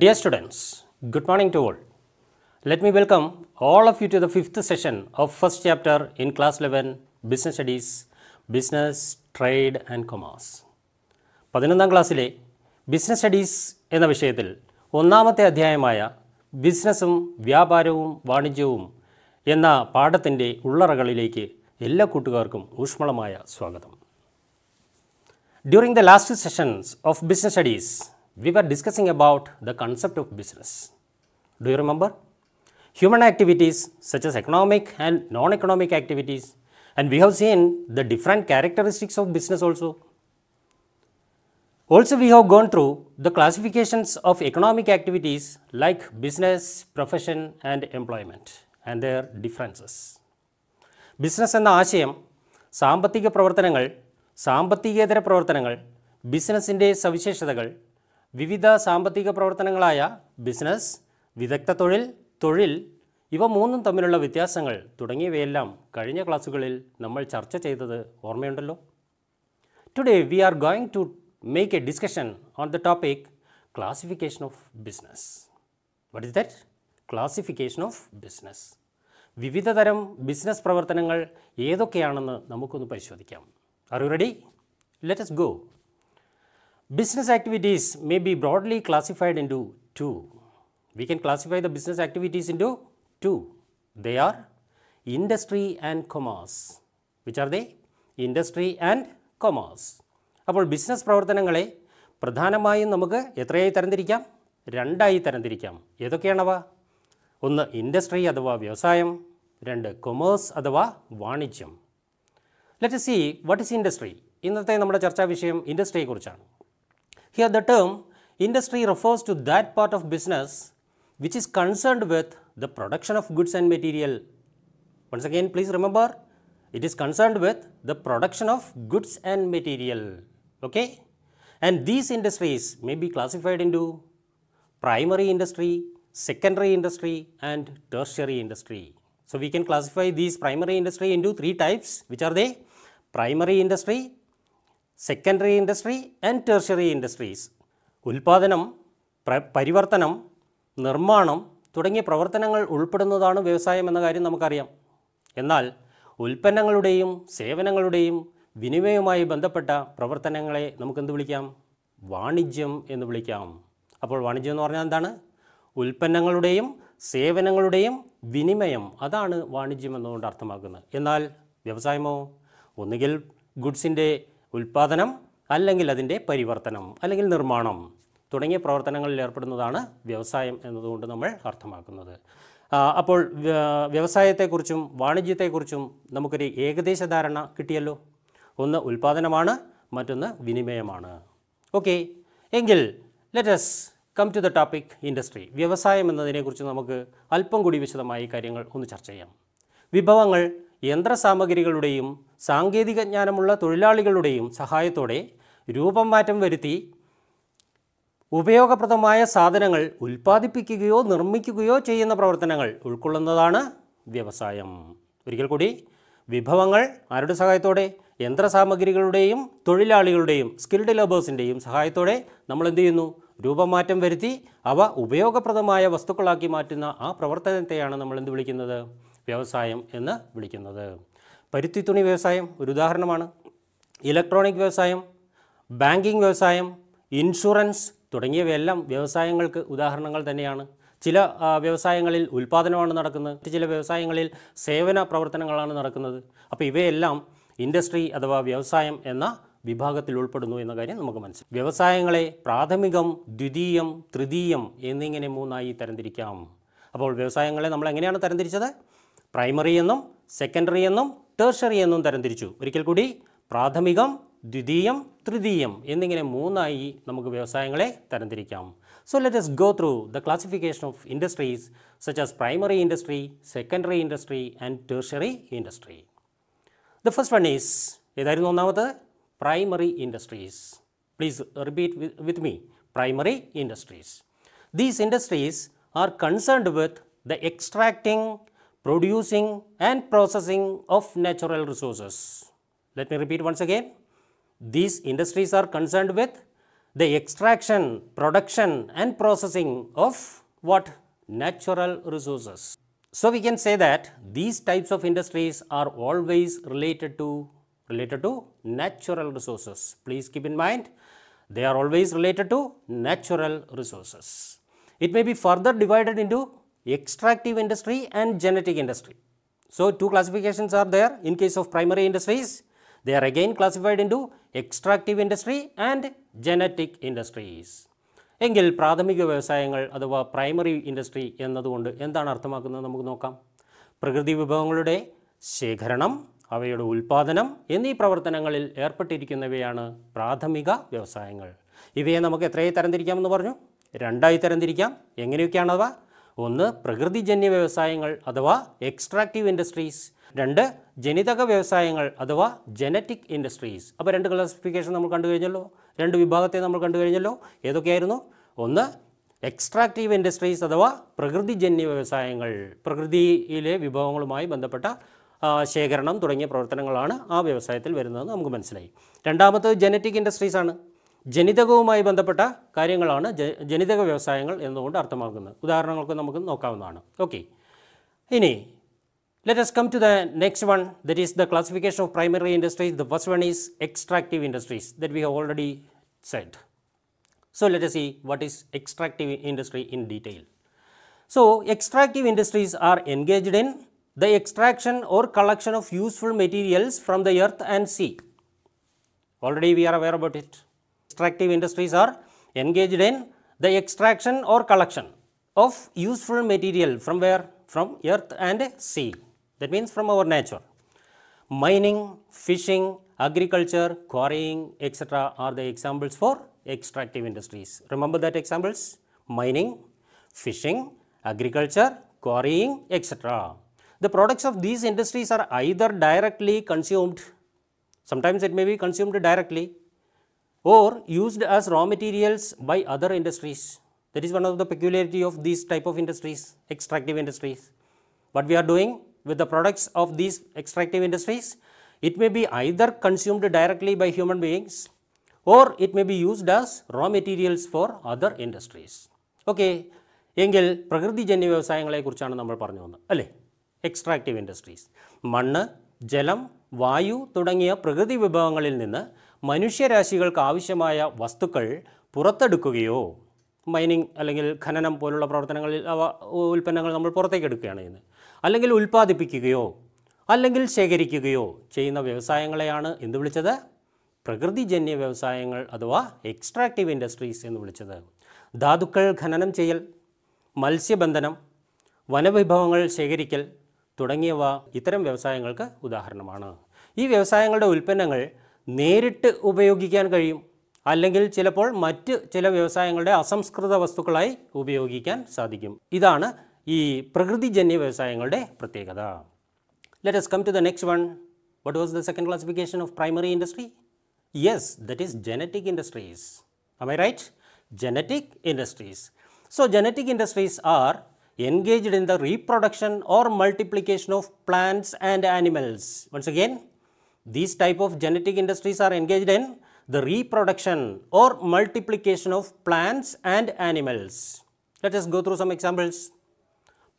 Dear students, good morning to all. Let me welcome all of you to the fifth session of first chapter in class 11 Business Studies, Business, Trade and Commerce. പതിനൊന്നാം ക്ലാസ്സിലെ business studies എന്ന വിഷയത്തിൽ ഒന്നാമത്തെ അധ്യായമായ ബിസിനസ്സും വ്യാപാരവും വാണിജ്യവും എന്ന പാഠത്തിൻ്റെ ഉള്ളറകളിലേക്ക് എല്ലാ കൂട്ടുകാർക്കും ഊഷ്മളമായ സ്വാഗതം during the last sessions of business studies we were discussing about the concept of business. Do you remember? Human activities such as economic and non-economic activities and we have seen the different characteristics of business also. Also, we have gone through the classifications of economic activities like business, profession and employment and their differences. Business the business എന്ന ആശയം സാമ്പത്തിക pravartanangal, business പ്രവർത്തനങ്ങൾ ബിസിനസ്സിൻ്റെ സവിശേഷതകൾ വിവിധ സാമ്പത്തിക പ്രവർത്തനങ്ങളായ business വിദഗ്ധ തൊഴിൽ തൊഴിൽ ഇവ മൂന്നും തമ്മിലുള്ള വ്യത്യാസങ്ങൾ തുടങ്ങിയവയെല്ലാം കഴിഞ്ഞ ക്ലാസ്സുകളിൽ നമ്മൾ ചർച്ച ചെയ്തത് ഓർമ്മയുണ്ടല്ലോ today we are going to make a discussion on the topic classification of business what is that classification of business വിവിധ തരം ബിസിനസ് പ്രവർത്തനങ്ങൾ ഏതൊക്കെയാണെന്ന് നമുക്കൊന്ന് പരിശോധിക്കാം are you ready let's go Business activities may be broadly classified into two. We can classify the business activities into two. They are industry and commerce. Which are they? Industry and commerce അപ്പോൾ business പ്രവർത്തനങ്ങളെ പ്രധാനമായും നമുക്ക് എത്രയായി തരംതിരിക്കാം രണ്ടായി തരംതിരിക്കാം ഏതൊക്കെയാണവ ഒന്ന് industry അഥവാ വ്യവസായം രണ്ട് കൊമേഴ്സ് അഥവാ വാണിജ്യം let see what is industry ഇന്നത്തെ നമ്മുടെ ചർച്ചാ വിഷയം ഇൻഡസ്ട്രിയെക്കുറിച്ചാണ് Here the term industry refers to that part of business which is concerned with the production of goods and material. Once again please remember it is concerned with the production of goods and material. Okay? And these industries may be classified into primary industry, secondary industry and tertiary industry. So, we can classify these primary industry into three types which are they primary industry, secondary industry and tertiary industries ഉൽപ്പാദനം പരിവർത്തനം നിർമ്മാണം തുടങ്ങിയ പ്രവർത്തനങ്ങൾ ഉൾപ്പെടുന്നതാണ് വ്യവസായം എന്ന കാര്യം നമുക്കറിയാം എന്നാൽ ഉൽപ്പന്നങ്ങളുടെയും സേവനങ്ങളുടെയും വിനിമയവുമായി ബന്ധപ്പെട്ട പ്രവർത്തനങ്ങളെ നമുക്കെന്ത് വിളിക്കാം വാണിജ്യം എന്ന് വിളിക്കാം അപ്പോൾ വാണിജ്യം എന്ന് പറഞ്ഞാൽ എന്താണ് ഉൽപ്പന്നങ്ങളുടെയും സേവനങ്ങളുടെയും വിനിമയം അതാണ് വാണിജ്യം എന്നുകൊണ്ട് അർത്ഥമാക്കുന്നത് എന്നാൽ വ്യവസായമോ ഒന്നുകിൽ ഗുഡ്സിൻ്റെ ഉൽപാദനം അല്ലെങ്കിൽ അതിൻ്റെ പരിവർത്തനം അല്ലെങ്കിൽ നിർമ്മാണം തുടങ്ങിയ പ്രവർത്തനങ്ങളിൽ ഏർപ്പെടുന്നതാണ് വ്യവസായം എന്നതുകൊണ്ട് നമ്മൾ അർത്ഥമാക്കുന്നത് അപ്പോൾ വ്യവസായത്തെക്കുറിച്ചും വാണിജ്യത്തെക്കുറിച്ചും നമുക്കൊരു ഏകദേശ ധാരണ കിട്ടിയല്ലോ ഒന്ന് ഉൽപാദനമാണ് മറ്റൊന്ന് വിനിമയമാണ് ഓക്കെ എങ്കിൽ എസ് come to the topic industry വ്യവസായം എന്നതിനെക്കുറിച്ച് നമുക്ക് അല്പം കൂടി വിശദമായി കാര്യങ്ങൾ ഒന്ന് ചർച്ച ചെയ്യാം വിഭവങ്ങൾ യന്ത്രസാമഗ്രികളുടെയും സാങ്കേതിക ജ്ഞാനമുള്ള തൊഴിലാളികളുടെയും സഹായത്തോടെ രൂപം മാറ്റം വരുത്തി ഉപയോഗപ്രദമായ സാധനങ്ങൾ ഉൽപ്പാദിപ്പിക്കുകയോ നിർമ്മിക്കുകയോ ചെയ്യുന്ന പ്രവർത്തനങ്ങൾ ഉൾക്കൊള്ളുന്നതാണ് വ്യവസായം ഒരിക്കൽ കൂടി വിഭവങ്ങൾ ആരുടെ സഹായത്തോടെ യന്ത്രസാമഗ്രികളുടെയും തൊഴിലാളികളുടെയും സ്കിൽഡ് ലേബേഴ്സിൻ്റെയും സഹായത്തോടെ നമ്മൾ എന്ത് ചെയ്യുന്നു രൂപമാറ്റം വരുത്തി അവ ഉപയോഗപ്രദമായ വസ്തുക്കളാക്കി മാറ്റുന്ന ആ പ്രവർത്തനത്തെയാണ് നമ്മൾ എന്ത് വിളിക്കുന്നത് വ്യവസായം എന്ന് വിളിക്കുന്നത് പരുത്തി തുണി വ്യവസായം ഒരു ഉദാഹരണമാണ് ഇലക്ട്രോണിക് വ്യവസായം ബാങ്കിംഗ് വ്യവസായം ഇൻഷുറൻസ് തുടങ്ങിയവയെല്ലാം വ്യവസായങ്ങൾക്ക് ഉദാഹരണങ്ങൾ തന്നെയാണ് ചില വ്യവസായങ്ങളിൽ ഉൽപ്പാദനമാണ് നടക്കുന്നത് മറ്റ് ചില വ്യവസായങ്ങളിൽ സേവന പ്രവർത്തനങ്ങളാണ് നടക്കുന്നത് അപ്പോൾ ഇവയെല്ലാം ഇൻഡസ്ട്രി അഥവാ വ്യവസായം എന്ന വിഭാഗത്തിൽ ഉൾപ്പെടുന്നു എന്ന കാര്യം നമുക്ക് മനസ്സിലാക്കാം വ്യവസായങ്ങളെ പ്രാഥമികം ദ്വിതീയം തൃതീയം എന്നിങ്ങനെ മൂന്നായി തരംതിരിക്കാം അപ്പോൾ വ്യവസായങ്ങളെ നമ്മൾ എങ്ങനെയാണ് തരംതിരിച്ചത് പ്രൈമറി എന്നും സെക്കൻഡറി എന്നും ടേഴ്സറി എന്നും തരംതിരിച്ചു ഒരിക്കൽ കൂടി പ്രാഥമികം ദ്വിതീയം തൃതീയം എന്നിങ്ങനെ മൂന്നായി നമുക്ക് വ്യവസായങ്ങളെ തരംതിരിക്കാം so let's go through the classification of industries such as primary industry secondary industry and tertiary industry the first one is ഏതായിരുന്നു ഒന്നാമത് primary industries please repeat with me primary industries these industries are concerned with the extracting producing and processing of natural resources. Let me repeat once again. These industries are concerned with the extraction, production and processing of what? Natural resources. So, we can say that these types of industries are always related to related to natural resources. Please keep in mind, they are always related to natural resources. It may be further divided into extractive industry and genetic industry. So, two classifications are there in case of primary industries they are again classified into extractive industry and genetic industries. എങ്കിൽ പ്രാഥമിക വ്യവസായങ്ങൾ അഥവാ primary industry എന്നതുകൊണ്ട് എന്താണ് അർത്ഥമാക്കുന്നത് നമുക്ക് നോക്കാം പ്രകൃതി വിഭവങ്ങളുടെ ശേഖരണം അവയുടെ ഉൽപ്പാദനം എന്നീ പ്രവർത്തനങ്ങളിൽ ഏർപ്പെട്ടിരിക്കുന്നവയാണ് പ്രാഥമിക വ്യവസായങ്ങൾ ഇവയെ നമുക്ക് എത്രയായി തരംതിരിക്കാമെന്ന് പറഞ്ഞു രണ്ടായി തരംതിരിക്കാം എങ്ങനെയൊക്കെയാണവ ഒന്ന് പ്രകൃതിജന്യ വ്യവസായങ്ങൾ അഥവാ എക്സ്ട്രാക്റ്റീവ് ഇൻഡസ്ട്രീസ് രണ്ട് ജനിതക വ്യവസായങ്ങൾ അഥവാ ജനറ്റിക് ഇൻഡസ്ട്രീസ് അപ്പോൾ രണ്ട് ക്ലാസിഫിക്കേഷൻ നമ്മൾ കണ്ടു കഴിഞ്ഞല്ലോ രണ്ട് വിഭാഗത്തെ നമ്മൾ കണ്ടു കഴിഞ്ഞല്ലോ ഏതൊക്കെയായിരുന്നു ഒന്ന് എക്സ്ട്രാക്റ്റീവ് ഇൻഡസ്ട്രീസ് അഥവാ പ്രകൃതിജന്യ വ്യവസായങ്ങൾ പ്രകൃതിയിലെ വിഭവങ്ങളുമായി ബന്ധപ്പെട്ട ശേഖരണം തുടങ്ങിയ പ്രവർത്തനങ്ങളാണ് ആ വ്യവസായത്തിൽ വരുന്നതെന്ന് നമുക്ക് മനസ്സിലായി രണ്ടാമത്തത് ജനറ്റിക് ഇൻഡസ്ട്രീസാണ് ജനിതകവുമായി ബന്ധപ്പെട്ട കാര്യങ്ങളാണ് ജനിതക വ്യവസായങ്ങൾ എന്നതുകൊണ്ട് അർത്ഥമാക്കുന്നത് ഉദാഹരണങ്ങൾക്ക് നമുക്ക് നോക്കാവുന്നതാണ് ഓക്കെ ഇനി Let us come to the next one that is the classification of primary industries. The first one is extractive industries that we have already said. So, let us see what is extractive industry in detail. So, extractive industries are engaged in the extraction or collection of useful materials from the earth and sea. Already we are aware about it extractive industries are engaged in the extraction or collection of useful material from where? From earth and sea. That means from our nature. Mining, fishing, agriculture, quarrying, etc. are the examples for extractive industries. Remember that examples? Mining, fishing, agriculture, quarrying, etc. The products of these industries are either directly consumed, sometimes it may be consumed directly or used as raw materials by other industries. That is one of the peculiarity of these type of industries, extractive industries. What we are doing with the products of these extractive industries, it may be either consumed directly by human beings or it may be used as raw materials for other industries. Okay, എങ്കിൽ പ്രകൃതിജന്യ വ്യവസായങ്ങളെക്കുറിച്ചാണ് നമ്മൾ പറഞ്ഞു വന്നത് അല്ലേ extractive industries മണ്ണ് ജലം വായു തുടങ്ങിയ പ്രകൃതി വിഭവങ്ങളിൽ നിന്ന് മനുഷ്യരാശികൾക്ക് ആവശ്യമായ വസ്തുക്കൾ പുറത്തെടുക്കുകയോ മൈനിങ് അല്ലെങ്കിൽ ഖനനം പോലുള്ള പ്രവർത്തനങ്ങളിൽ അവ ഉൽപ്പന്നങ്ങൾ നമ്മൾ പുറത്തേക്ക് എടുക്കുകയാണ് ഇന്ന് അല്ലെങ്കിൽ ഉൽപ്പാദിപ്പിക്കുകയോ അല്ലെങ്കിൽ ശേഖരിക്കുകയോ ചെയ്യുന്ന വ്യവസായങ്ങളെയാണ് എന്ത് വിളിച്ചത് പ്രകൃതിജന്യ വ്യവസായങ്ങൾ അഥവാ എക്സ്ട്രാക്റ്റീവ് ഇൻഡസ്ട്രീസ് എന്ന് വിളിച്ചത് ധാതുക്കൾ ഖനനം ചെയ്യൽ മത്സ്യബന്ധനം വനവിഭവങ്ങൾ ശേഖരിക്കൽ തുടങ്ങിയവ ഇത്തരം വ്യവസായങ്ങൾക്ക് ഉദാഹരണമാണ് ഈ വ്യവസായങ്ങളുടെ ഉൽപ്പന്നങ്ങൾ നേരിട്ട് ഉപയോഗിക്കാൻ കഴിയും അല്ലെങ്കിൽ ചിലപ്പോൾ മറ്റ് ചില വ്യവസായങ്ങളുടെ അസംസ്കൃത വസ്തുക്കളായി ഉപയോഗിക്കാൻ സാധിക്കും ഇതാണ് ഈ പ്രകൃതിജന്യ വ്യവസായങ്ങളുടെ പ്രത്യേകത let's come to the next one what was the second classification of primary industry yes that is genetic industries am I right? Genetic industries. So, genetic industries are engaged in the reproduction or multiplication of plants and animals. Once again, these type of genetic industries are engaged in the reproduction or multiplication of plants and animals. Let us go through some examples.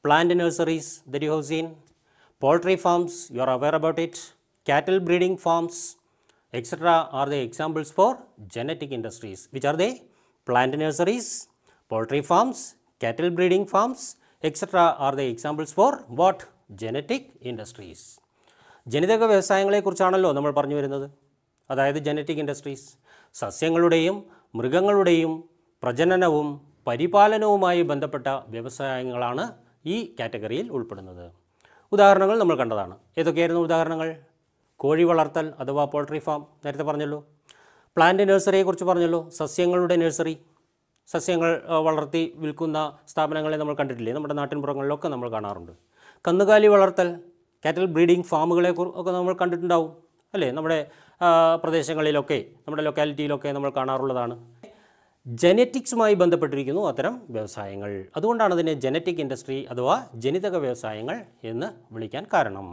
Plant nurseries that you have seen, poultry farms, you are aware about it, cattle breeding farms, etc. are the examples for genetic industries. Which are they? Plant nurseries, poultry farms, cattle breeding farms, etc. are the examples for what? Genetic industries. ജനിതക വ്യവസായങ്ങളെക്കുറിച്ചാണല്ലോ നമ്മൾ പറഞ്ഞു വരുന്നത് അതായത് genetic industries സസ്യങ്ങളുടെയും മൃഗങ്ങളുടെയും പ്രജനനവും പരിപാലനവുമായി ബന്ധപ്പെട്ട വ്യവസായങ്ങളാണ് ഈ കാറ്റഗറിയിൽ ഉൾപ്പെടുന്നത് ഉദാഹരണങ്ങൾ നമ്മൾ കണ്ടതാണ് ഏതൊക്കെയായിരുന്നു ഉദാഹരണങ്ങൾ കോഴി വളർത്തൽ അഥവാ പോൾട്രി ഫാം നേരത്തെ പറഞ്ഞല്ലോ പ്ലാന്റ് നഴ്സറിയെക്കുറിച്ച് പറഞ്ഞല്ലോ സസ്യങ്ങളുടെ നഴ്സറി സസ്യങ്ങൾ വളർത്തി വിൽക്കുന്ന സ്ഥാപനങ്ങളെ നമ്മൾ കണ്ടിട്ടില്ലേ നമ്മുടെ നാട്ടിൻപുറങ്ങളിലൊക്കെ നമ്മൾ കാണാറുണ്ട് കന്നുകാലി വളർത്തൽ കാറ്റൽ ബ്രീഡിംഗ് ഫാമുകളെ ഒക്കെ നമ്മൾ കണ്ടിട്ടുണ്ടാവും അല്ലേ നമ്മുടെ പ്രദേശങ്ങളിലൊക്കെ നമ്മുടെ ലൊക്കാലിറ്റിയിലൊക്കെ നമ്മൾ കാണാറുള്ളതാണ് ജനറ്റിക്സുമായി ബന്ധപ്പെട്ടിരിക്കുന്നു അത്തരം വ്യവസായങ്ങൾ അതുകൊണ്ടാണ് അതിനെ ജനറ്റിക് ഇൻഡസ്ട്രി അഥവാ ജനിതക വ്യവസായങ്ങൾ എന്ന് വിളിക്കാൻ കാരണം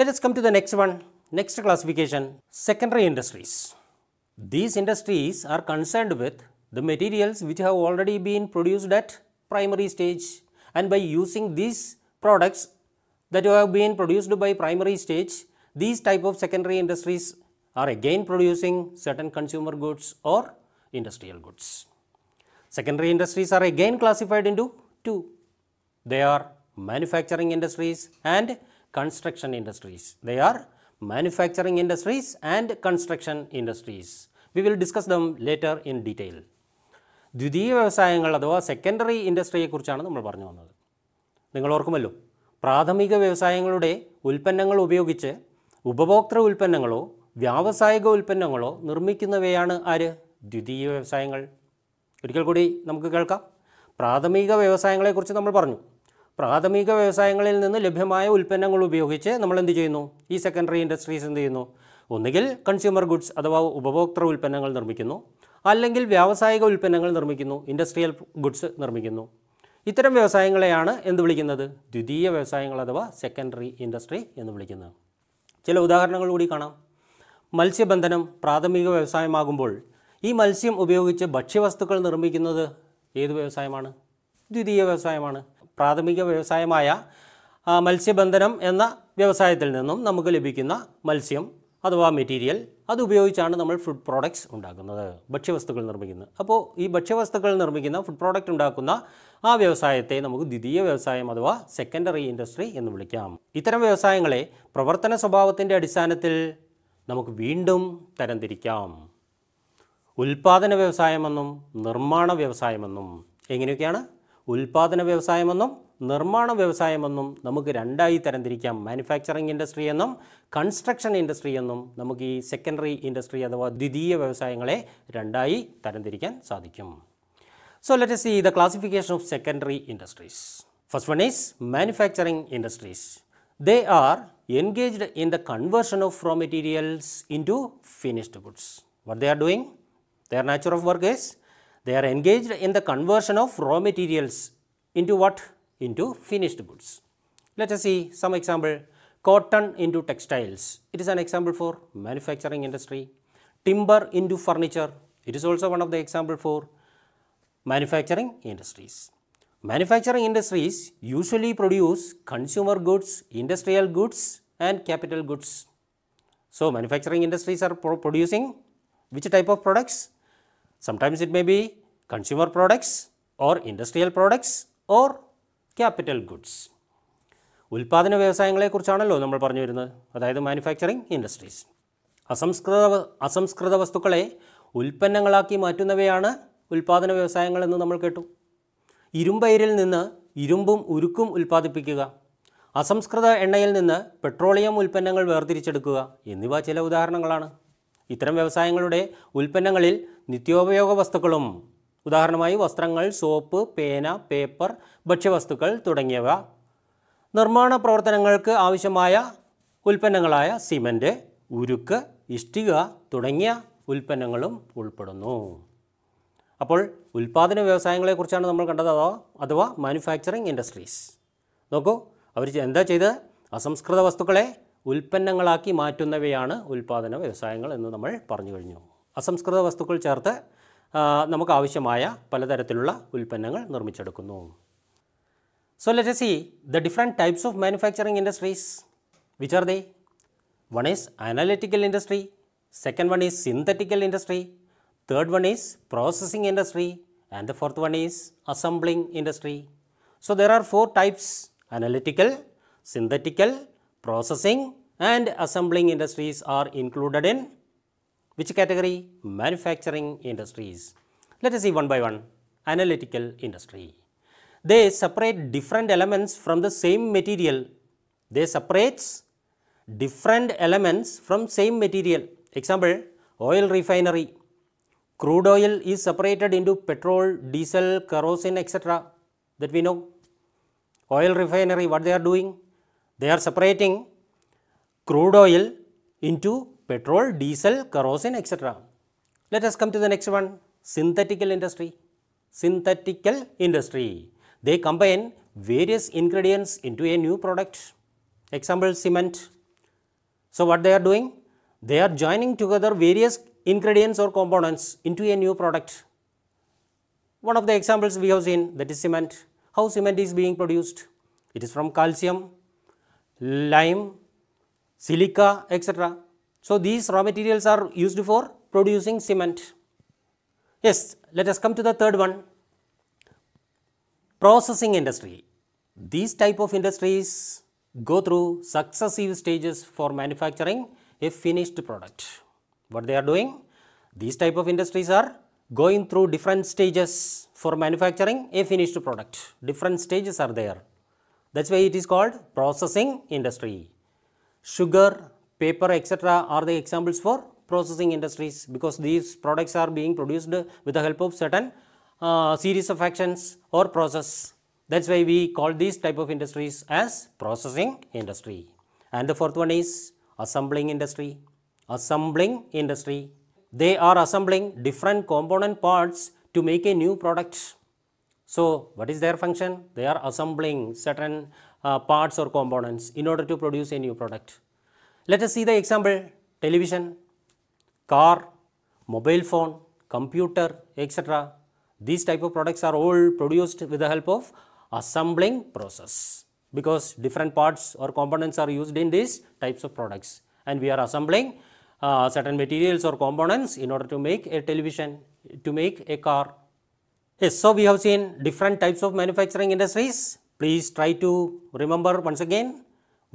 let's come to the next one next classification secondary industries these industries are concerned with the materials which have already been produced at primary stage and by using these products that have been produced by primary stage, these type of secondary industries are again producing certain consumer goods or industrial goods. Secondary industries are again classified into two. They are manufacturing industries and construction industries. They are manufacturing industries and construction industries. We will discuss them later in detail. ദ്വിതീയ വ്യവസായങ്ങൾ അഥവാ secondary ഇൻഡസ്ട്രിയെക്കുറിച്ചാണ് നമ്മൾ പറഞ്ഞു വന്നത് നിങ്ങൾ പ്രാഥമിക വ്യവസായങ്ങളുടെ ഉൽപ്പന്നങ്ങൾ ഉപയോഗിച്ച് ഉപഭോക്തൃ ഉൽപ്പന്നങ്ങളോ വ്യാവസായിക ഉൽപ്പന്നങ്ങളോ നിർമ്മിക്കുന്നവയാണ് ആര് ദ്വിതീയ വ്യവസായങ്ങൾ ഒരിക്കൽ കൂടി നമുക്ക് കേൾക്കാം പ്രാഥമിക വ്യവസായങ്ങളെക്കുറിച്ച് നമ്മൾ പറഞ്ഞു പ്രാഥമിക വ്യവസായങ്ങളിൽ നിന്ന് ലഭ്യമായ ഉൽപ്പന്നങ്ങൾ ഉപയോഗിച്ച് നമ്മൾ എന്ത് ചെയ്യുന്നു ഈ സെക്കൻഡറി ഇൻഡസ്ട്രീസ് എന്ത് ചെയ്യുന്നു ഒന്നുകിൽ കൺസ്യൂമർ ഗുഡ്സ് അഥവാ ഉപഭോക്തൃ ഉൽപ്പന്നങ്ങൾ നിർമ്മിക്കുന്നു അല്ലെങ്കിൽ വ്യാവസായിക ഉൽപ്പന്നങ്ങൾ നിർമ്മിക്കുന്നു ഇൻഡസ്ട്രിയൽ ഗുഡ്സ് നിർമ്മിക്കുന്നു ഇത്തരം വ്യവസായങ്ങളെയാണ് എന്ത് വിളിക്കുന്നത് ദ്വിതീയ വ്യവസായങ്ങൾ അഥവാ സെക്കൻഡറി ഇൻഡസ്ട്രി എന്ന് വിളിക്കുന്നത് ചില ഉദാഹരണങ്ങൾ കൂടി കാണാം മത്സ്യബന്ധനം പ്രാഥമിക വ്യവസായമാകുമ്പോൾ ഈ മത്സ്യം ഉപയോഗിച്ച് ഭക്ഷ്യവസ്തുക്കൾ നിർമ്മിക്കുന്നത് ഏത് വ്യവസായമാണ് ദ്വിതീയ വ്യവസായമാണ് പ്രാഥമിക വ്യവസായമായ മത്സ്യബന്ധനം എന്ന വ്യവസായത്തിൽ നിന്നും നമുക്ക് ലഭിക്കുന്ന മത്സ്യം അഥവാ മെറ്റീരിയൽ അത് ഉപയോഗിച്ചാണ് നമ്മൾ ഫുഡ് പ്രോഡക്റ്റ്സ് ഉണ്ടാക്കുന്നത് ഭക്ഷ്യവസ്തുക്കൾ നിർമ്മിക്കുന്നത് അപ്പോൾ ഈ ഭക്ഷ്യവസ്തുക്കൾ നിർമ്മിക്കുന്ന ഫുഡ് പ്രോഡക്റ്റ് ഉണ്ടാക്കുന്ന ആ വ്യവസായത്തെ നമുക്ക് ദ്വിതീയ വ്യവസായം അഥവാ സെക്കൻഡറി ഇൻഡസ്ട്രി എന്ന് വിളിക്കാം ഇത്തരം വ്യവസായങ്ങളെ പ്രവർത്തന സ്വഭാവത്തിൻ്റെ അടിസ്ഥാനത്തിൽ നമുക്ക് വീണ്ടും തരംതിരിക്കാം ഉൽപാദന വ്യവസായമെന്നും നിർമ്മാണ വ്യവസായമെന്നും എങ്ങനെയൊക്കെയാണ് ഉൽപാദന വ്യവസായമെന്നും നിർമ്മാണ വ്യവസായമെന്നും നമുക്ക് രണ്ടായി തരംതിരിക്കാം മാനുഫാക്ചറിങ് ഇൻഡസ്ട്രി എന്നും കൺസ്ട്രക്ഷൻ ഇൻഡസ്ട്രി എന്നും നമുക്ക് ഈ സെക്കൻഡറി ഇൻഡസ്ട്രി അഥവാ ദ്വിതീയ വ്യവസായങ്ങളെ രണ്ടായി തരംതിരിക്കാൻ സാധിക്കും so let see the classification of secondary industries first one is manufacturing industries they are the conversion of conversion materials into finished goods goods. They are doing doing? Are natural of workers they are engaged in the conversion of raw materials into what into finished goods. Let us see some example cotton into textiles. It is an example for manufacturing industry. Timber into furniture. It is also one of the example for manufacturing industries. Manufacturing industries usually produce consumer goods, industrial goods and capital goods. So, manufacturing industries are pro producing which type of products? Sometimes it may be consumer products or industrial products or capital goods ഉൽപ്പാദന വ്യവസായങ്ങളെക്കുറിച്ചാണല്ലോ നമ്മൾ പറഞ്ഞു വരുന്നത് അതായത് manufacturing industries അസംസ്കൃത അസംസ്കൃത വസ്തുക്കളെ ഉൽപ്പന്നങ്ങളാക്കി മാറ്റുന്നവയാണ് ഉൽപ്പാദന വ്യവസായങ്ങൾ എന്ന് നമ്മൾ കേട്ടു ഇരുമ്പയിരിൽ നിന്ന് ഇരുമ്പും ഉരുക്കും ഉൽപ്പാദിപ്പിക്കുക അസംസ്കൃത എണ്ണയിൽ നിന്ന് പെട്രോളിയം ഉൽപ്പന്നങ്ങൾ വേർതിരിച്ചെടുക്കുക എന്നിവ ചില ഉദാഹരണങ്ങളാണ് ഇത്തരം വ്യവസായങ്ങളുടെ ഉൽപ്പന്നങ്ങളിൽ നിത്യോപയോഗ വസ്തുക്കളും ഉദാഹരണമായി വസ്ത്രങ്ങൾ സോപ്പ് പേന പേപ്പർ ഭക്ഷ്യവസ്തുക്കൾ തുടങ്ങിയവ നിർമ്മാണ പ്രവർത്തനങ്ങൾക്ക് ആവശ്യമായ ഉൽപ്പന്നങ്ങളായ സിമൻറ്റ് ഉരുക്ക് ഇഷ്ടിക തുടങ്ങിയ ഉൽപ്പന്നങ്ങളും ഉൾപ്പെടുന്നു അപ്പോൾ ഉൽപ്പാദന വ്യവസായങ്ങളെക്കുറിച്ചാണ് നമ്മൾ കണ്ടത് അഥവാ അഥവാ മാനുഫാക്ചറിങ് ഇൻഡസ്ട്രീസ് നോക്കൂ അവർ എന്താ ചെയ്തത് അസംസ്കൃത വസ്തുക്കളെ ഉൽപ്പന്നങ്ങളാക്കി മാറ്റുന്നവയാണ് ഉൽപ്പാദന വ്യവസായങ്ങൾ എന്ന് നമ്മൾ പറഞ്ഞു കഴിഞ്ഞു അസംസ്കൃത വസ്തുക്കൾ ചേർത്ത് നമുക്കാവശ്യമായ പലതരത്തിലുള്ള ഉൽപ്പന്നങ്ങൾ നിർമ്മിച്ചെടുക്കുന്നു so let see the different types of manufacturing industries which are they one is analytical industry second one is synthetical industry third one is processing industry and the fourth one is assembling industry so there are four types analytical synthetical processing and assembling industries are included in Which category? Manufacturing industries. Let us see one by one. Analytical industry. They separate different elements from the same material. They separates different elements from same material. Example, oil refinery. Crude oil is separated into petrol, diesel, kerosene, etc. That we know. Oil refinery, what they are doing? They are separating crude oil into petrol, diesel, kerosene, etc. Let us come to the next one, synthetical industry. Synthetical industry. They combine various ingredients into a new product. Example, cement. So, what they are doing? They are joining together various ingredients or components into a new product. One of the examples we have seen that is cement. How cement is being produced? It is from calcium, lime, silica, etc. So, these raw materials are used for producing cement. Yes, let us come to the third one, processing industry. These type of industries go through successive stages for manufacturing a finished product. What they are doing? These type of industries are going through different stages for manufacturing a finished product. Different stages are there. That is why it is called processing industry. Sugar, paper etc. are the examples for processing industries because these products are being produced with the help of certain uh, series of actions or process. That is why we call these type of industries as processing industry. And the fourth one is assembling industry. Assembling industry. They are assembling different component parts to make a new product. So, what is their function? They are assembling certain uh, parts or components in order to produce a new product. Let us see the example television, car, mobile phone, computer, etc. These type of products are all produced with the help of assembling process because different parts or components are used in these types of products and we are assembling uh, certain materials or components in order to make a television, to make a car. Yes, so we have seen different types of manufacturing industries. Please try to remember once again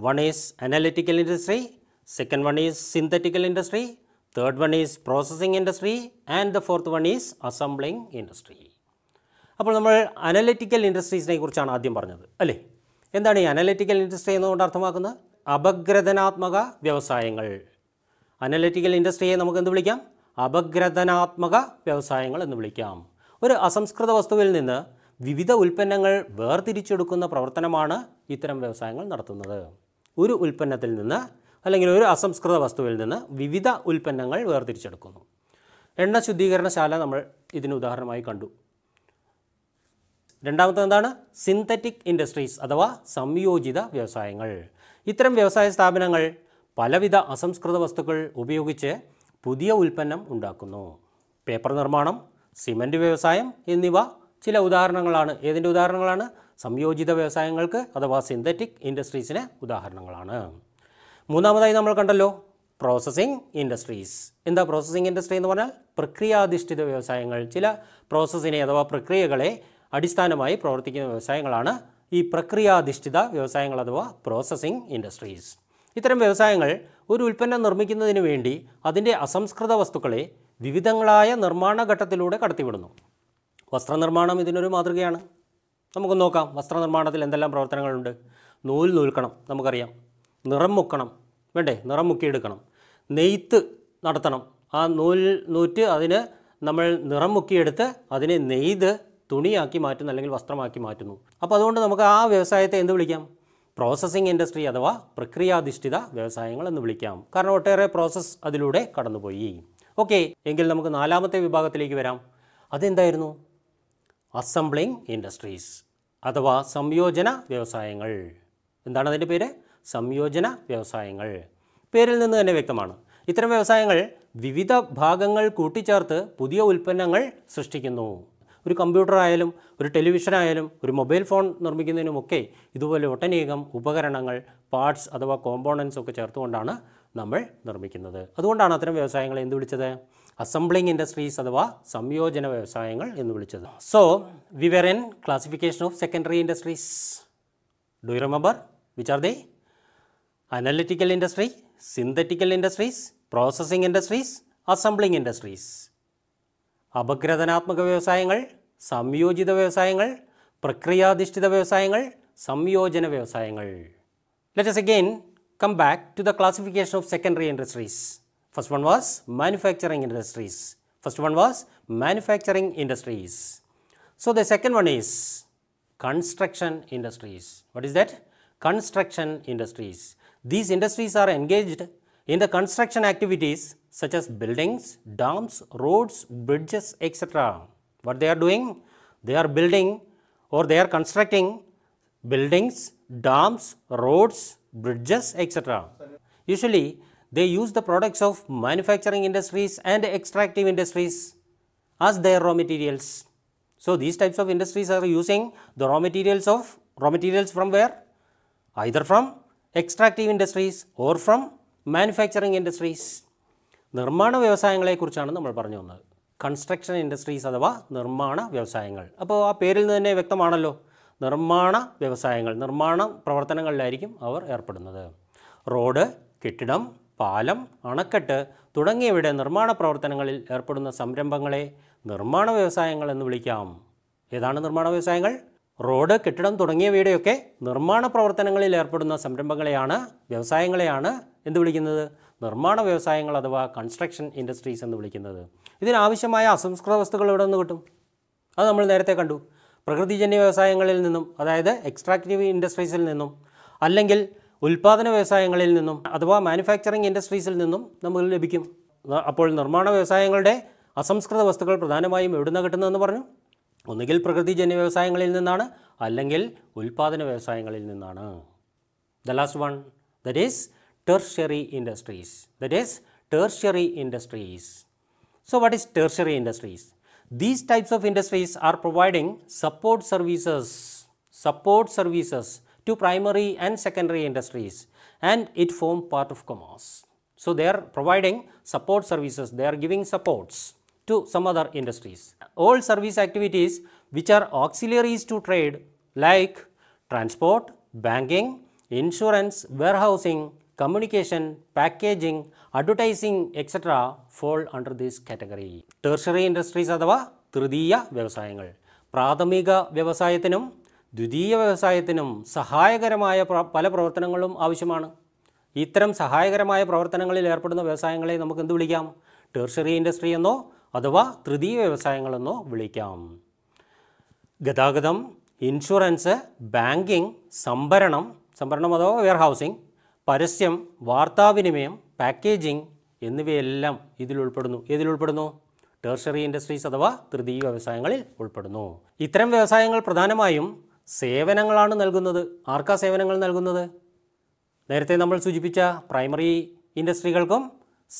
one is analytical industry second one is synthetical industry third one is processing industry and the fourth one is assembling industry അപ്പോൾ നമ്മൾ analytical ഇൻഡസ്ട്രീസിനെ കുറിച്ചാണ് ആദ്യം പറഞ്ഞത് അല്ലേ എന്താണ് ഈ analytical industry എന്നുകൊണ്ട് അർത്ഥമാക്കുന്നത് അപഗ്രഥനാത്മക വ്യവസായങ്ങൾ അനലിറ്റിക്കൽ ഇൻഡസ്ട്രിയെ നമുക്ക് എന്ത് വിളിക്കാം അപഗ്രഥനാത്മക വ്യവസായങ്ങൾ എന്ന് വിളിക്കാം ഒരു അസംസ്കൃത വസ്തുവിൽ നിന്ന് വിവിധ ഉൽപ്പന്നങ്ങൾ വേർതിരിച്ചെടുക്കുന്ന പ്രവർത്തനമാണ് ഇത്തരം വ്യവസായങ്ങൾ നടത്തുന്നത് ഒരു ഉൽപ്പന്നത്തിൽ നിന്ന് അല്ലെങ്കിൽ ഒരു അസംസ്കൃത വസ്തുവിൽ നിന്ന് വിവിധ ഉൽപ്പന്നങ്ങൾ വേർതിരിച്ചെടുക്കുന്നു എണ്ണ ശുദ്ധീകരണശാല നമ്മൾ ഇതിന് ഉദാഹരണമായി കണ്ടു രണ്ടാമത്തെ എന്താണ് സിന്തറ്റിക് ഇൻഡസ്ട്രീസ് അഥവാ സംയോജിത വ്യവസായങ്ങൾ ഇത്തരം വ്യവസായ സ്ഥാപനങ്ങൾ പലവിധ അസംസ്കൃത വസ്തുക്കൾ ഉപയോഗിച്ച് പുതിയ ഉൽപ്പന്നം ഉണ്ടാക്കുന്നു പേപ്പർ നിർമ്മാണം സിമൻറ്റ് വ്യവസായം എന്നിവ ചില ഉദാഹരണങ്ങളാണ് ഏതിൻ്റെ ഉദാഹരണങ്ങളാണ് സംയോജിത വ്യവസായങ്ങൾക്ക് അഥവാ സിന്തറ്റിക് ഇൻഡസ്ട്രീസിന് ഉദാഹരണങ്ങളാണ് മൂന്നാമതായി നമ്മൾ കണ്ടല്ലോ പ്രോസസ്സിംഗ് ഇൻഡസ്ട്രീസ് എന്താ പ്രോസസ്സിംഗ് ഇൻഡസ്ട്രി എന്ന് പറഞ്ഞാൽ പ്രക്രിയാധിഷ്ഠിത വ്യവസായങ്ങൾ ചില പ്രോസസ്സിനെ അഥവാ പ്രക്രിയകളെ അടിസ്ഥാനമായി പ്രവർത്തിക്കുന്ന വ്യവസായങ്ങളാണ് ഈ പ്രക്രിയാധിഷ്ഠിത വ്യവസായങ്ങൾ അഥവാ പ്രോസസ്സിംഗ് ഇൻഡസ്ട്രീസ് ഇത്തരം വ്യവസായങ്ങൾ ഒരു ഉൽപ്പന്നം നിർമ്മിക്കുന്നതിന് വേണ്ടി അതിൻ്റെ അസംസ്കൃത വസ്തുക്കളെ വിവിധങ്ങളായ നിർമ്മാണ ഘട്ടത്തിലൂടെ കടത്തിവിടുന്നു വസ്ത്രനിർമ്മാണം ഇതിനൊരു മാതൃകയാണ് നമുക്ക് നോക്കാം വസ്ത്രനിർമ്മാണത്തിൽ എന്തെല്ലാം പ്രവർത്തനങ്ങളുണ്ട് നൂൽ നൂൽക്കണം നമുക്കറിയാം നിറം മുക്കണം വേണ്ടേ നിറം മുക്കിയെടുക്കണം നെയ്ത്ത് നടത്തണം ആ നൂൽ നൂറ്റ് അതിന് നമ്മൾ നിറം മുക്കിയെടുത്ത് അതിനെ നെയ്ത് തുണിയാക്കി മാറ്റുന്നു അല്ലെങ്കിൽ വസ്ത്രമാക്കി മാറ്റുന്നു അപ്പോൾ അതുകൊണ്ട് നമുക്ക് ആ വ്യവസായത്തെ എന്ത് വിളിക്കാം പ്രോസസ്സിങ് ഇൻഡസ്ട്രി അഥവാ പ്രക്രിയാധിഷ്ഠിത വ്യവസായങ്ങൾ എന്ന് വിളിക്കാം കാരണം ഒട്ടേറെ പ്രോസസ്സ് അതിലൂടെ കടന്നുപോയി ഓക്കെ എങ്കിൽ നമുക്ക് നാലാമത്തെ വിഭാഗത്തിലേക്ക് വരാം അതെന്തായിരുന്നു അസംബ്ലിംഗ് ഇൻഡസ്ട്രീസ് അഥവാ സംയോജന വ്യവസായങ്ങൾ എന്താണ് അതിൻ്റെ പേര് സംയോജന വ്യവസായങ്ങൾ പേരിൽ നിന്ന് തന്നെ വ്യക്തമാണ് ഇത്തരം വ്യവസായങ്ങൾ വിവിധ ഭാഗങ്ങൾ കൂട്ടിച്ചേർത്ത് പുതിയ ഉൽപ്പന്നങ്ങൾ സൃഷ്ടിക്കുന്നു ഒരു കമ്പ്യൂട്ടർ ആയാലും ഒരു ടെലിവിഷൻ ആയാലും ഒരു മൊബൈൽ ഫോൺ നിർമ്മിക്കുന്നതിനുമൊക്കെ ഇതുപോലെ ഒട്ടനേകം ഉപകരണങ്ങൾ പാർട്സ് അഥവാ കോമ്പോണൻസ് ഒക്കെ ചേർത്തുകൊണ്ടാണ് നമ്മൾ നിർമ്മിക്കുന്നത് അതുകൊണ്ടാണ് അത്തരം വ്യവസായങ്ങളെ എന്ത് വിളിച്ചത് അസംബ്ലിങ് ഇൻഡസ്ട്രീസ് അഥവാ സംയോജന വ്യവസായങ്ങൾ എന്ന് വിളിച്ചത് so we were in classification of secondary industries do you remember which are the analytical industry synthetical industries processing industries assembling industries അപഗ്രഥനാത്മക വ്യവസായങ്ങൾ സംയോജിത വ്യവസായങ്ങൾ പ്രക്രിയാധിഷ്ഠിത വ്യവസായങ്ങൾ സംയോജന വ്യവസായങ്ങൾ let's again come back to the classification of secondary industries First one was manufacturing industries. First one was manufacturing industries. So, the second one is construction industries. What is that? Construction industries. These industries are engaged in the construction activities such as buildings, dams, roads, bridges, etc. What they are doing? They are building or they are constructing buildings, dams, roads, bridges, etc. Usually, They use the products of manufacturing industries and extractive industries as their raw materials. So, these types of industries are using the raw materials of raw materials from where? Either from extractive industries or from manufacturing industries. നിർമ്മാണ വ്യവസായങ്ങളെക്കുറിച്ചാണ് നമ്മൾ പറഞ്ഞു വന്നത് construction industries അഥവാ നിർമ്മാണ വ്യവസായങ്ങൾ അപ്പോൾ ആ പേരിൽ നിന്ന് തന്നെ വ്യക്തമാണല്ലോ നിർമ്മാണ വ്യവസായങ്ങൾ നിർമ്മാണ പ്രവർത്തനങ്ങളിലായിരിക്കും അവർ ഏർപ്പെടുന്നത് റോഡ് കെട്ടിടം പാലം അണക്കെട്ട് തുടങ്ങിയവയുടെ നിർമ്മാണ പ്രവർത്തനങ്ങളിൽ ഏർപ്പെടുന്ന സംരംഭങ്ങളെ നിർമ്മാണ വ്യവസായങ്ങൾ എന്ന് വിളിക്കാം ഏതാണ് നിർമ്മാണ വ്യവസായങ്ങൾ റോഡ് കെട്ടിടം തുടങ്ങിയവയുടെയൊക്കെ നിർമ്മാണ പ്രവർത്തനങ്ങളിൽ ഏർപ്പെടുന്ന സംരംഭങ്ങളെയാണ് വ്യവസായങ്ങളെയാണ് എന്ത് വിളിക്കുന്നത് നിർമ്മാണ വ്യവസായങ്ങൾ അഥവാ കൺസ്ട്രക്ഷൻ ഇൻഡസ്ട്രീസ് എന്ന് വിളിക്കുന്നത് ഇതിനാവശ്യമായ അസംസ്കൃത വസ്തുക്കൾ ഇവിടെ നിന്ന് കിട്ടും അത് നമ്മൾ നേരത്തെ കണ്ടു പ്രകൃതിജന്യ വ്യവസായങ്ങളിൽ നിന്നും അതായത് എക്സ്ട്രാക്റ്റീവ് ഇൻഡസ്ട്രീസിൽ നിന്നും അല്ലെങ്കിൽ ഉൽപ്പാദന വ്യവസായങ്ങളിൽ നിന്നും അഥവാ മാനുഫാക്ചറിങ് ഇൻഡസ്ട്രീസിൽ നിന്നും നമുക്ക് ലഭിക്കും അപ്പോൾ നിർമ്മാണ വ്യവസായങ്ങളുടെ അസംസ്കൃത വസ്തുക്കൾ പ്രധാനമായും എവിടുന്ന കിട്ടുന്നതെന്ന് പറഞ്ഞു ഒന്നുകിൽ പ്രകൃതിജന്യ വ്യവസായങ്ങളിൽ നിന്നാണ് അല്ലെങ്കിൽ ഉൽപ്പാദന വ്യവസായങ്ങളിൽ നിന്നാണ് the last one that is tertiary industries that is tertiary industries so what is tertiary industries These types of industries are providing support services, support services to primary and secondary industries and it formed part of commerce. So, they are providing support services, they are giving supports to some other industries. All service activities which are auxiliaries to trade like transport, banking, insurance, warehousing, communication, packaging, advertising etc. fall under this category. Tertiary industries are അഥവാ തൃതീയ വ്യവസായങ്ങൾ പ്രാഥമിക വ്യവസായത്തിനും ദ്വിതീയ വ്യവസായത്തിനും സഹായകരമായ പല പ്രവർത്തനങ്ങളും ആവശ്യമാണ് ഇത്തരം സഹായകരമായ പ്രവർത്തനങ്ങളിൽ ഏർപ്പെടുന്ന വ്യവസായങ്ങളെ നമുക്ക് എന്ത് വിളിക്കാം ടേർഷറി ഇൻഡസ്ട്രി എന്നോ അഥവാ തൃതീയ വ്യവസായങ്ങളെന്നോ വിളിക്കാം ഗതാഗതം ഇൻഷുറൻസ് ബാങ്കിംഗ് സംഭരണം സംഭരണം അഥവാ വെയർഹൗസിംഗ് പരസ്യം വാർത്താവിനിമയം പാക്കേജിംഗ് എന്നിവയെല്ലാം ഇതിലുൾപ്പെടുന്നു ഇതിലുൾപ്പെടുന്നു ടേർഷറി ഇൻഡസ്ട്രീസ് അഥവാ തൃതീയ വ്യവസായങ്ങളിൽ ഉൾപ്പെടുന്നു ഇത്തരം വ്യവസായങ്ങൾ പ്രധാനമായും സേവനങ്ങളാണ് നൽകുന്നത് ആർക്കാ സേവനങ്ങൾ നൽകുന്നത് നേരത്തെ നമ്മൾ സൂചിപ്പിച്ച പ്രൈമറി ഇൻഡസ്ട്രികൾക്കും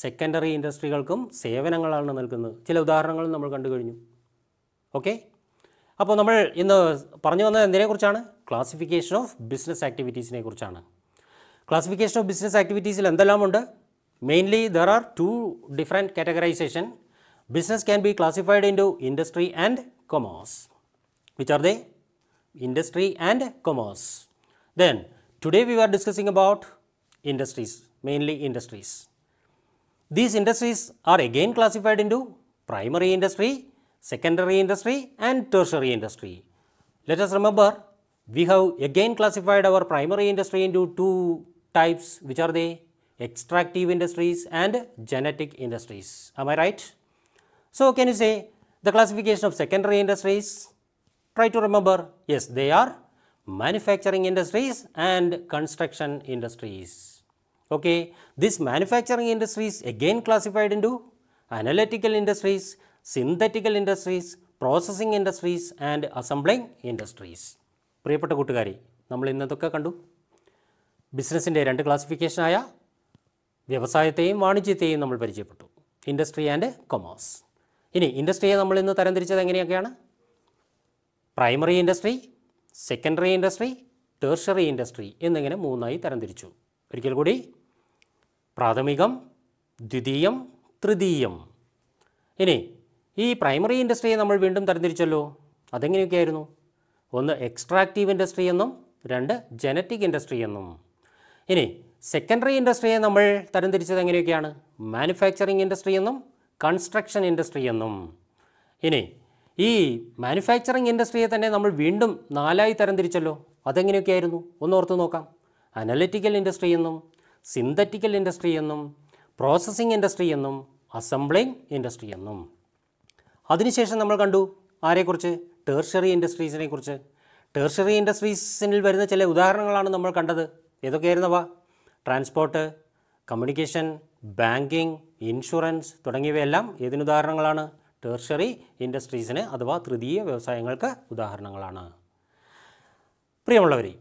സെക്കൻഡറി ഇൻഡസ്ട്രികൾക്കും സേവനങ്ങളാണ് നൽകുന്നത് ചില ഉദാഹരണങ്ങളും നമ്മൾ കണ്ടു കഴിഞ്ഞു ഓക്കെ അപ്പോൾ നമ്മൾ ഇന്ന് പറഞ്ഞു വന്നത് എന്തിനെക്കുറിച്ചാണ് ക്ലാസിഫിക്കേഷൻ ഓഫ് ബിസിനസ് ആക്ടിവിറ്റീസിനെ കുറിച്ചാണ് ക്ലാസിഫിക്കേഷൻ ഓഫ് ബിസിനസ് ആക്ടിവിറ്റീസിൽ എന്തെല്ലാമുണ്ട് mainly there are two different categorization business can be classified in industry and commerce which are they industry and commerce. Then today we were discussing about industries, mainly industries. These industries are again classified into primary industry, secondary industry and tertiary industry. Let us remember we have again classified our primary industry into two types which are they extractive industries and genetic industries. Am I right? So, can you say the classification of secondary industries Try to remember, yes, they are manufacturing industries and construction industries. Okay, this manufacturing industries again classified into analytical industries, synthetical industries, processing industries processing industries and assembling industries പ്രിയപ്പെട്ട കൂട്ടുകാരി നമ്മൾ ഇന്നതൊക്കെ കണ്ടു ബിസിനസ്സിൻ്റെ രണ്ട് ക്ലാസിഫിക്കേഷനായ വ്യവസായത്തെയും വാണിജ്യത്തെയും നമ്മൾ പരിചയപ്പെട്ടു industry and commerce ഇനി ഇൻഡസ്ട്രിയെ നമ്മൾ ഇന്ന് തരംതിരിച്ചത് എങ്ങനെയൊക്കെയാണ് primary industry secondary industry tertiary industry എന്നിങ്ങനെ മൂന്നായി തരംതിരിച്ചു ഒരിക്കൽ കൂടി പ്രാഥമികം ദ്വിതീയം തൃതീയം ഇനി ഈ പ്രൈമറി ഇൻഡസ്ട്രിയെ നമ്മൾ വീണ്ടും തരംതിരിച്ചല്ലോ അതെങ്ങനെയൊക്കെയായിരുന്നു ഒന്ന് എക്സ്ട്രാക്റ്റീവ് ഇൻഡസ്ട്രി എന്നും രണ്ട് ജനറ്റിക് ഇൻഡസ്ട്രി എന്നും ഇനി സെക്കൻഡറി ഇൻഡസ്ട്രിയെ നമ്മൾ തരംതിരിച്ചത് എങ്ങനെയൊക്കെയാണ് മാനുഫാക്ചറിങ് ഇൻഡസ്ട്രി എന്നും കൺസ്ട്രക്ഷൻ ഇൻഡസ്ട്രി എന്നും ഇനി ഈ മാനുഫാക്ചറിങ് ഇൻഡസ്ട്രിയെ തന്നെ നമ്മൾ വീണ്ടും നാലായി തരംതിരിച്ചല്ലോ അതെങ്ങനെയൊക്കെയായിരുന്നു ഓർത്ത് നോക്കാം അനലിറ്റിക്കൽ ഇൻഡസ്ട്രി എന്നും സിന്തറ്റിക്കൽ ഇൻഡസ്ട്രി എന്നും പ്രോസസ്സിംഗ് ഇൻഡസ്ട്രി എന്നും അസംബ്ലിംഗ് ഇൻഡസ്ട്രി എന്നും അതിനുശേഷം നമ്മൾ കണ്ടു ആരെക്കുറിച്ച് ടേർഷറി ഇൻഡസ്ട്രീസിനെ കുറിച്ച് ടേർഷറി ഇൻഡസ്ട്രീസിനിൽ വരുന്ന ചില ഉദാഹരണങ്ങളാണ് നമ്മൾ കണ്ടത് ഏതൊക്കെയായിരുന്നവ ട്രാൻസ്പോർട്ട് കമ്മ്യൂണിക്കേഷൻ ബാങ്കിങ് ഇൻഷുറൻസ് തുടങ്ങിയവയെല്ലാം ഏതിനുദാഹരണങ്ങളാണ് ടേർഷറി ഇൻഡസ്ട്രീസിന് അഥവാ തൃതീയ വ്യവസായങ്ങൾക്ക് ഉദാഹരണങ്ങളാണ് പ്രിയമുള്ളവരെ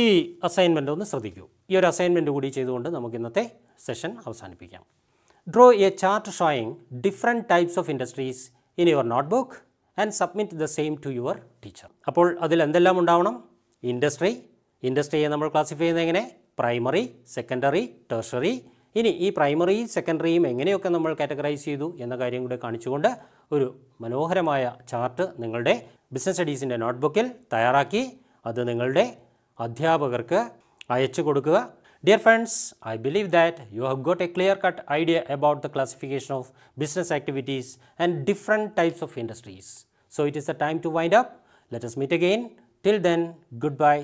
ഈ അസൈൻമെൻ്റ് ഒന്ന് ശ്രദ്ധിക്കൂ ഈ ഒരു അസൈൻമെൻ്റ് കൂടി ചെയ്തുകൊണ്ട് നമുക്ക് ഇന്നത്തെ സെഷൻ അവസാനിപ്പിക്കാം draw a chart showing different types of industries in your notebook and submit the same to your teacher അപ്പോൾ അതിൽ എന്തെല്ലാം ഉണ്ടാവണം ഇൻഡസ്ട്രി ഇൻഡസ്ട്രിയെ നമ്മൾ ക്ലാസിഫൈ ചെയ്യുന്നത് എങ്ങനെ പ്രൈമറി സെക്കൻഡറി ടേഴ്സറി ഇനി ഈ പ്രൈമറി സെക്കൻഡറിയും എങ്ങനെയൊക്കെ നമ്മൾ കാറ്റഗറൈസ് ചെയ്തു എന്ന കാര്യം കൂടെ കാണിച്ചുകൊണ്ട് ഒരു മനോഹരമായ ചാർട്ട് നിങ്ങളുടെ ബിസിനസ് സ്റ്റഡീസിൻ്റെ നോട്ട്ബുക്കിൽ തയ്യാറാക്കി അത് നിങ്ങളുടെ അധ്യാപകർക്ക് അയച്ചു കൊടുക്കുക dear friends I believe that you have got a clear cut idea about the classification of business activities and different types of industries so it is a time to wind up let's meet again till then good bye